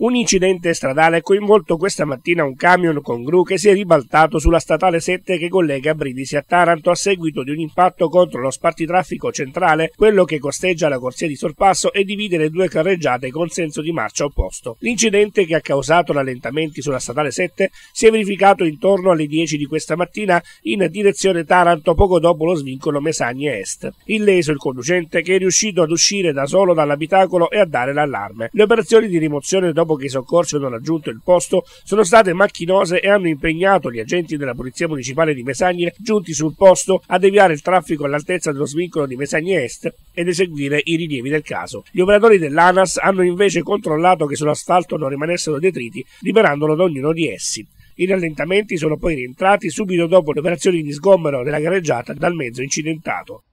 Un incidente stradale ha coinvolto questa mattina un camion con gru che si è ribaltato sulla statale 7 che collega Brindisi a Taranto a seguito di un impatto contro lo spartitraffico centrale, quello che costeggia la corsia di sorpasso e divide le due carreggiate con senso di marcia opposto. L'incidente che ha causato rallentamenti sulla statale 7 si è verificato intorno alle 10 di questa mattina in direzione Taranto poco dopo lo svincolo Mesagne Est. Illeso il conducente che è riuscito ad uscire da solo dall'abitacolo e a dare l'allarme. Le operazioni di rimozione dopo dopo che i soccorsi hanno raggiunto il posto, sono state macchinose e hanno impegnato gli agenti della Polizia Municipale di Mesagne giunti sul posto a deviare il traffico all'altezza dello svincolo di Mesagne Est ed eseguire i rilievi del caso. Gli operatori dell'ANAS hanno invece controllato che sull'asfalto non rimanessero detriti, liberandolo da ognuno di essi. I rallentamenti sono poi rientrati subito dopo le operazioni di sgombero della gareggiata dal mezzo incidentato.